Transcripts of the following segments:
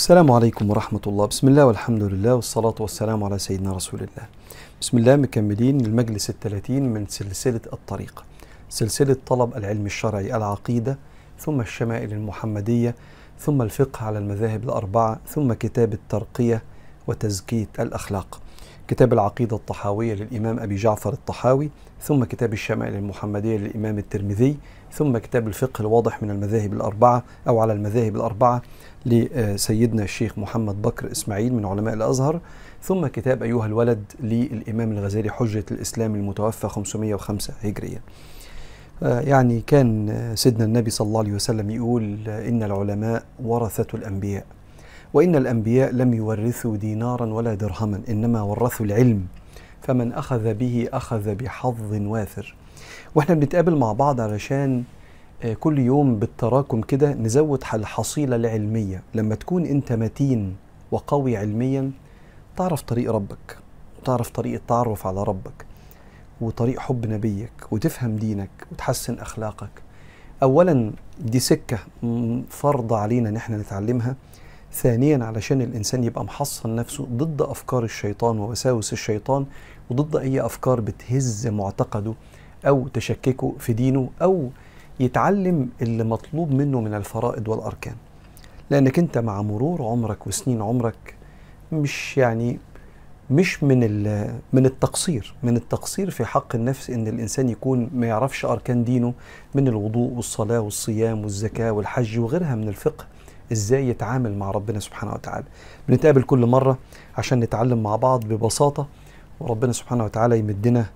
السلام عليكم ورحمة الله بسم الله والحمد لله والصلاة والسلام على سيدنا رسول الله بسم الله مكملين المجلس الثلاثين من سلسلة الطريق سلسلة طلب العلم الشرعي العقيدة ثم الشمائل المحمدية ثم الفقه على المذاهب الأربعة ثم كتاب الترقية وتزكية الأخلاق كتاب العقيدة الطحاوية للإمام أبي جعفر الطحاوي ثم كتاب الشمائل المحمدية للإمام الترمذي ثم كتاب الفقه الواضح من المذاهب الأربعة أو على المذاهب الأربعة لسيدنا الشيخ محمد بكر إسماعيل من علماء الأزهر ثم كتاب أيها الولد للإمام الغزالي حجة الإسلام المتوفى 505 هجرية آه، يعني كان آه، سيدنا النبي صلى الله عليه وسلم يقول آه، إن العلماء ورثة الأنبياء وإن الأنبياء لم يورثوا دينارا ولا درهما إنما ورثوا العلم فمن أخذ به أخذ بحظ وافر وإحنا بنتقابل مع بعض علشان آه، كل يوم بالتراكم كده نزود الحصيلة العلمية لما تكون أنت متين وقوي علميا تعرف طريق ربك وتعرف طريق التعرف على ربك وطريق حب نبيك وتفهم دينك وتحسن أخلاقك أولا دي سكة فرض علينا أن احنا نتعلمها ثانيا علشان الإنسان يبقى محصن نفسه ضد أفكار الشيطان ووساوس الشيطان وضد أي أفكار بتهز معتقده أو تشككه في دينه أو يتعلم اللي مطلوب منه من الفرائض والأركان لأنك أنت مع مرور عمرك وسنين عمرك مش يعني مش من من التقصير من التقصير في حق النفس ان الانسان يكون ما يعرفش اركان دينه من الوضوء والصلاه والصيام والزكاه والحج وغيرها من الفقه ازاي يتعامل مع ربنا سبحانه وتعالى بنتقابل كل مرة عشان نتعلم مع بعض ببساطة وربنا سبحانه وتعالى يمدنا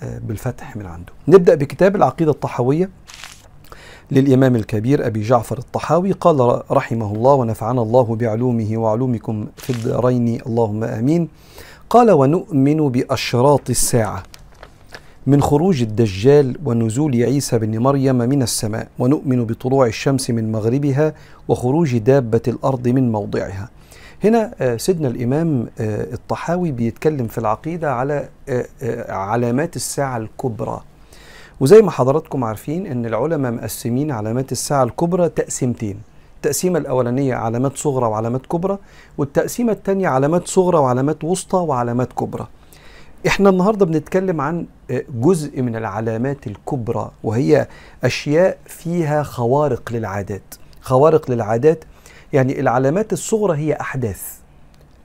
آه، بالفتح من عنده نبدأ بكتاب العقيدة الطحاوية للإمام الكبير أبي جعفر الطحاوي قال رحمه الله ونفعنا الله بعلومه وعلومكم في الدارين اللهم آمين قال ونؤمن بأشراط الساعة من خروج الدجال ونزول عيسى بن مريم من السماء ونؤمن بطلوع الشمس من مغربها وخروج دابة الأرض من موضعها هنا آه، سيدنا الإمام آه، الطحاوي بيتكلم في العقيدة على آه، علامات الساعة الكبرى وزي ما حضراتكم عارفين ان العلماء مقسمين علامات الساعة الكبرى تقسيمتين التقسيمة الأولانية علامات صغرى وعلامات كبرى والتقسيمة الثانية علامات صغرى وعلامات وسطى وعلامات كبرى احنا النهارده بنتكلم عن آه، جزء من العلامات الكبرى وهي اشياء فيها خوارق للعادات خوارق للعادات يعني العلامات الصغرى هي احداث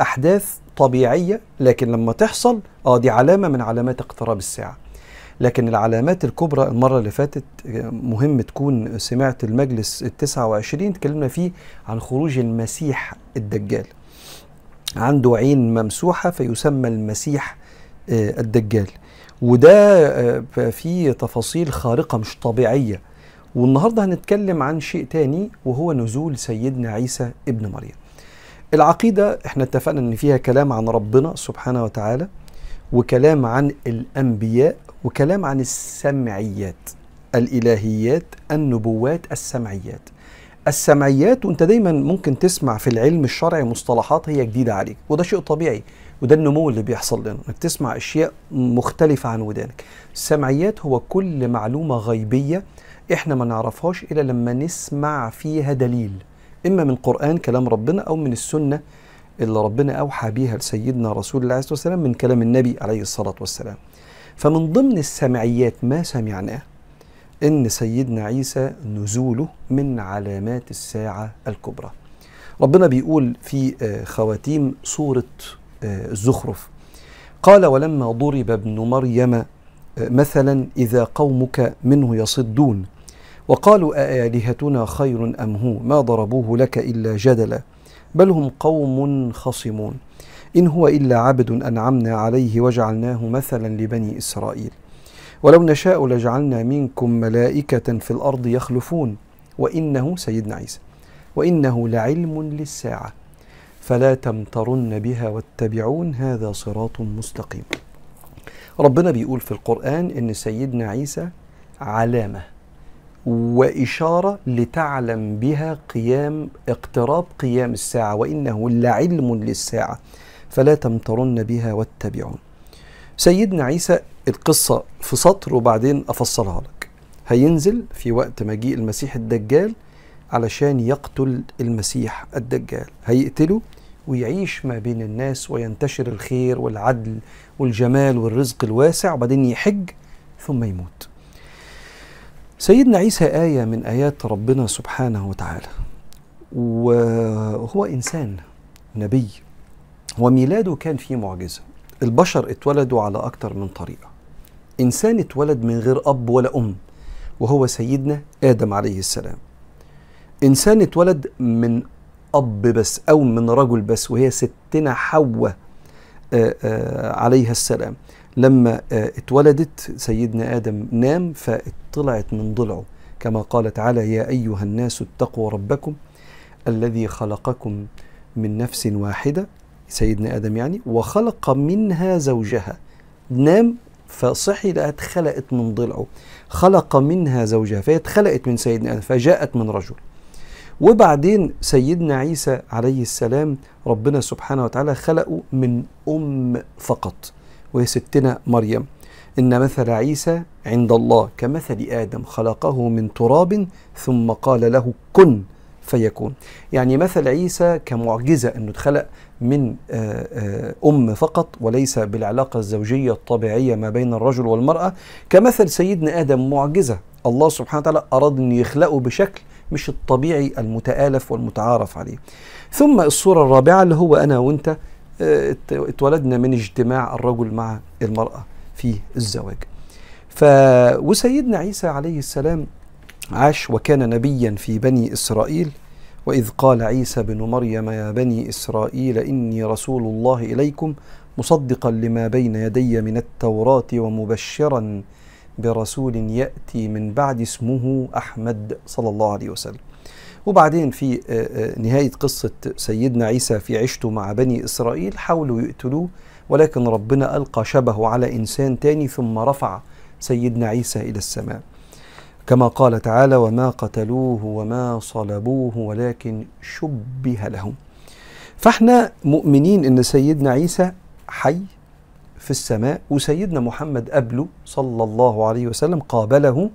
احداث طبيعيه لكن لما تحصل اه دي علامه من علامات اقتراب الساعه لكن العلامات الكبرى المرة اللي فاتت آه، مهم تكون سمعت المجلس التسعة وعشرين تكلمنا فيه عن خروج المسيح الدجال عنده عين ممسوحة فيسمى المسيح آه، الدجال وده آه، فيه تفاصيل خارقة مش طبيعية والنهاردة هنتكلم عن شيء تاني وهو نزول سيدنا عيسى ابن مريم العقيدة احنا اتفقنا ان فيها كلام عن ربنا سبحانه وتعالى وكلام عن الأنبياء وكلام عن السمعيات الإلهيات النبوات السمعيات السمعيات وانت دايما ممكن تسمع في العلم الشرعي مصطلحات هي جديدة عليك وده شيء طبيعي وده النمو اللي بيحصل لنا انك تسمع اشياء مختلفه عن ودانك السمعيات هو كل معلومه غيبيه احنا ما نعرفهاش الا لما نسمع فيها دليل اما من قران كلام ربنا او من السنه اللي ربنا اوحى بيها لسيدنا رسول الله عليه الصلاه والسلام من كلام النبي عليه الصلاه والسلام فمن ضمن السمعيات ما سمعناه ان سيدنا عيسى نزوله من علامات الساعه الكبرى ربنا بيقول في آه، خواتيم سوره الزخرف قال ولما ضرب ابن مريم آه، مثلا إذا قومك منه يصدون وقالوا أآلهتنا خير أم هو ما ضربوه لك إلا جدلا بل هم قوم خصمون إن هو إلا عبد أنعمنا عليه وجعلناه مثلا لبني إسرائيل ولو نشاء لجعلنا منكم ملائكة في الأرض يخلفون وإنه سيدنا عيسى وإنه لعلم للساعة فلا تمترن بها واتبعون هذا صراط مستقيم ربنا بيقول في القرآن إن سيدنا عيسى علامة وإشارة لتعلم بها قيام اقتراب قيام الساعة وإنه لعلم للساعة فلا تمترن بها واتبعون سيدنا عيسى القصة في سطر وبعدين أفصلها لك هينزل في وقت مجيء المسيح الدجال علشان يقتل المسيح الدجال هيقتله ويعيش ما بين الناس وينتشر الخير والعدل والجمال والرزق الواسع وبعدين يحج ثم يموت سيدنا عيسى آية من آيات ربنا سبحانه وتعالى وهو إنسان نبي وميلاده كان فيه معجزة البشر اتولدوا على أكتر من طريقة إنسان اتولد من غير أب ولا أم وهو سيدنا آدم عليه السلام انسان اتولد من اب بس او من رجل بس وهي ستنا حواء آه، آه، عليها السلام لما آه، اتولدت سيدنا ادم نام فطلعت من ضلعه كما قال تعالى يا ايها الناس اتقوا ربكم الذي خلقكم من نفس واحده سيدنا ادم يعني وخلق منها زوجها نام فصحي لقى اتخلقت من ضلعه خلق منها زوجها فهي اتخلقت من سيدنا ادم فجاءت من رجل وبعدين سيدنا عيسى عليه السلام ربنا سبحانه وتعالى خلقه من أم فقط وهي ستنا مريم إن مثل عيسى عند الله كمثل آدم خلقه من تراب ثم قال له كن فيكون يعني مثل عيسى كمعجزة أنه اتخلق من آه، آه، أم فقط وليس بالعلاقة الزوجية الطبيعية ما بين الرجل والمرأة كمثل سيدنا آدم معجزة الله سبحانه وتعالى أراد أن يخلقه بشكل مش الطبيعي المتآلف والمتعارف عليه ثم الصورة الرابعة اللي هو أنا وأنت آه، اتولدنا من اجتماع الرجل مع المرأة في الزواج ف وسيدنا عيسى عليه السلام عاش وكان نبيا في بني إسرائيل وإذ قال عيسى بن مريم يا بني إسرائيل إني رسول الله إليكم مصدقا لما بين يدي من التوراة ومبشرا برسول يأتي من بعد اسمه أحمد صلى الله عليه وسلم وبعدين في آه، آه، نهاية قصة سيدنا عيسى في عيشته مع بني إسرائيل حاولوا يقتلوه ولكن ربنا ألقى شبهه على إنسان تاني ثم رفع سيدنا عيسى إلى السماء كما قال تعالى وما قتلوه وما صلبوه ولكن شبه لهم فاحنا مؤمنين ان سيدنا عيسى حي في السماء وسيدنا محمد قبله صلى الله عليه وسلم قابله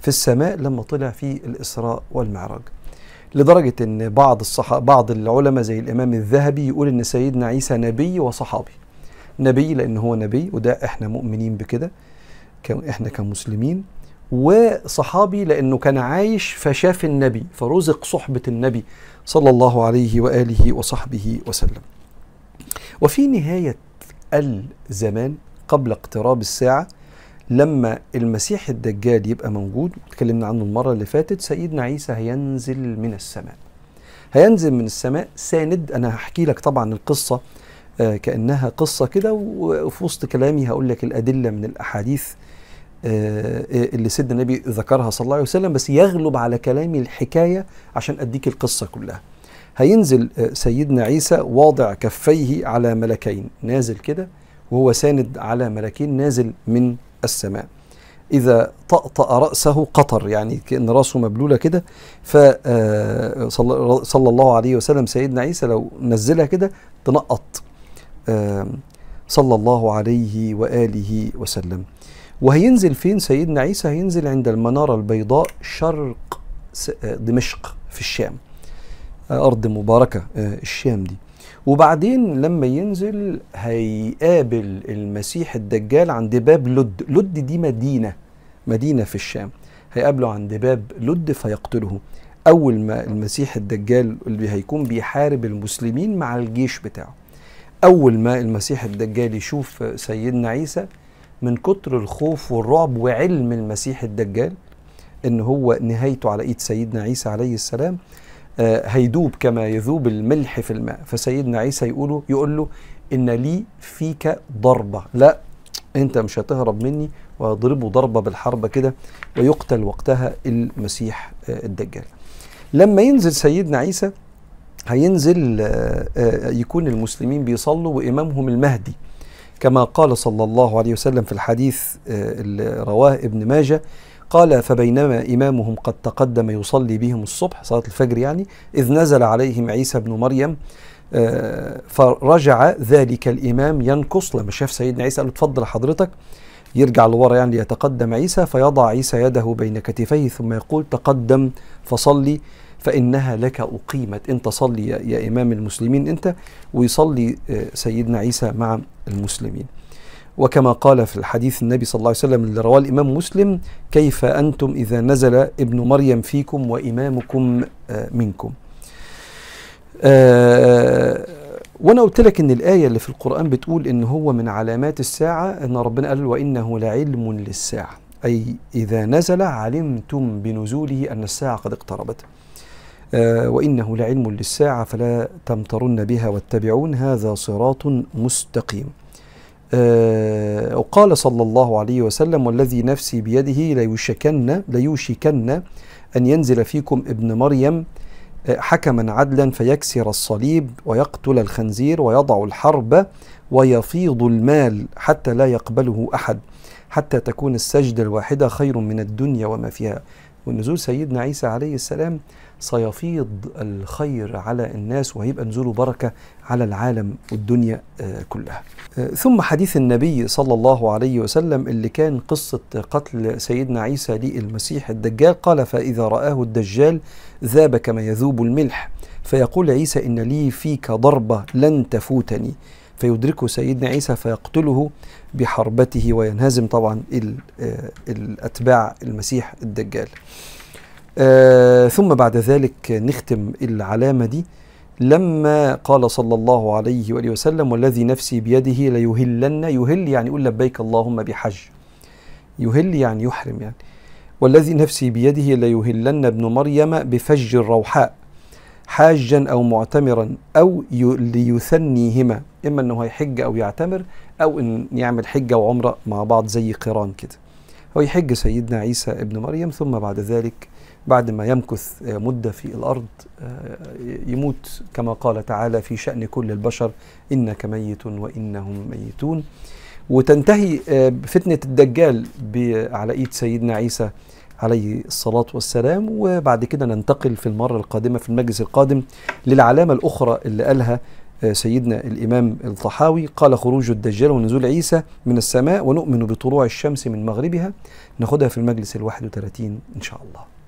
في السماء لما طلع في الإسراء والمعراج لدرجة أن بعض الصح... بعض العلماء زي الإمام الذهبي يقول أن سيدنا عيسى نبي وصحابي نبي لأن هو نبي وده إحنا مؤمنين بكده إحنا كمسلمين وصحابي لأنه كان عايش فشاف النبي فرزق صحبة النبي صلى الله عليه وآله وصحبه وسلم وفي نهاية الزمان قبل اقتراب الساعة لما المسيح الدجال يبقى موجود تكلمنا عنه المرة اللي فاتت سيدنا عيسى هينزل من السماء هينزل من السماء ساند أنا هحكي لك طبعا القصة آه، كأنها قصة كده وفي وسط كلامي هقول لك الأدلة من الأحاديث آه، آه، اللي سيدنا النبي ذكرها صلى الله عليه وسلم بس يغلب على كلامي الحكاية عشان أديك القصة كلها هينزل آه، سيدنا عيسى واضع كفيه على ملكين نازل كده وهو ساند على ملكين نازل من السماء إذا طأطأ رأسه قطر يعني كأن رأسه مبلولة كده فصلى آه، الله عليه وسلم سيدنا عيسى لو نزلها كده تنقط صلى الله عليه وآله وسلم وهينزل فين سيدنا عيسى هينزل عند المنارة البيضاء شرق آه، دمشق في الشام ارض مباركه آه، الشام دي وبعدين لما ينزل هيقابل المسيح الدجال عند باب لد لد دي مدينه مدينه في الشام هيقابله عند باب لد فيقتله اول ما المسيح الدجال اللي هيكون بيحارب المسلمين مع الجيش بتاعه اول ما المسيح الدجال يشوف سيدنا عيسى من كتر الخوف والرعب وعلم المسيح الدجال ان هو نهايته على ايد سيدنا عيسى عليه السلام آه، هيدوب كما يذوب الملح في الماء فسيدنا عيسى يقوله يقول له ان لي فيك ضربه لا انت مش هتهرب مني ويضربه ضربه بالحربه كده ويقتل وقتها المسيح آه، الدجال لما ينزل سيدنا عيسى هينزل آه، يكون المسلمين بيصلوا وامامهم المهدي كما قال صلى الله عليه وسلم في الحديث اللي رواه ابن ماجه قال فبينما إمامهم قد تقدم يصلي بهم الصبح صلاة الفجر يعني إذ نزل عليهم عيسى بن مريم آه، فرجع ذلك الإمام ينكص لما شاف سيدنا عيسى قال له حضرتك يرجع لورا يعني ليتقدم عيسى فيضع عيسى يده بين كتفيه ثم يقول تقدم فصلي فإنها لك أقيمت أنت صلي يا إمام المسلمين أنت ويصلي آه، سيدنا عيسى مع المسلمين وكما قال في الحديث النبي صلى الله عليه وسلم اللي رواه الإمام مسلم كيف أنتم إذا نزل ابن مريم فيكم وإمامكم آه، منكم آه، وانا قلت لك ان الايه اللي في القران بتقول ان هو من علامات الساعه ان ربنا قال وانه لعلم للساعه اي اذا نزل علمتم بنزوله ان الساعه قد اقتربت آه، وانه لعلم للساعه فلا تمترن بها واتبعون هذا صراط مستقيم آه، وقال صلى الله عليه وسلم والذي نفسي بيده ليوشكن ليوشكن أن ينزل فيكم ابن مريم آه، حكما عدلا فيكسر الصليب ويقتل الخنزير ويضع الحرب ويفيض المال حتى لا يقبله أحد حتى تكون السجدة الواحدة خير من الدنيا وما فيها ونزول سيدنا عيسى عليه السلام سيفيض الخير على الناس وهيبقى نزوله بركه على العالم والدنيا آه، كلها. آه، ثم حديث النبي صلى الله عليه وسلم اللي كان قصه قتل سيدنا عيسى للمسيح الدجال قال فاذا رآه الدجال ذاب كما يذوب الملح فيقول عيسى ان لي فيك ضربه لن تفوتني فيدركه سيدنا عيسى فيقتله بحربته وينهزم طبعا آه، الأتباع المسيح الدجال آه، ثم بعد ذلك نختم العلامة دي لما قال صلى الله عليه وآله وسلم والذي نفسي بيده ليهلن يهل يعني يقول لبيك اللهم بحج يهل يعني يحرم يعني والذي نفسي بيده ليهلن ابن مريم بفج الروحاء حاجا أو معتمرا أو ليثنيهما إما أنه هيحج أو يعتمر أو أن يعمل حجة وعمرة مع بعض زي قران كده هو يحج سيدنا عيسى ابن مريم ثم بعد ذلك بعد ما يمكث آه، مدة في الأرض آه، يموت كما قال تعالى في شأن كل البشر إنك ميت وإنهم ميتون وتنتهي آه، فتنة الدجال على إيد سيدنا عيسى عليه الصلاة والسلام وبعد كده ننتقل في المرة القادمة في المجلس القادم للعلامة الأخرى اللي قالها آه، سيدنا الإمام الطحاوي قال خروج الدجال ونزول عيسى من السماء ونؤمن بطلوع الشمس من مغربها ناخدها في المجلس ال 31 إن شاء الله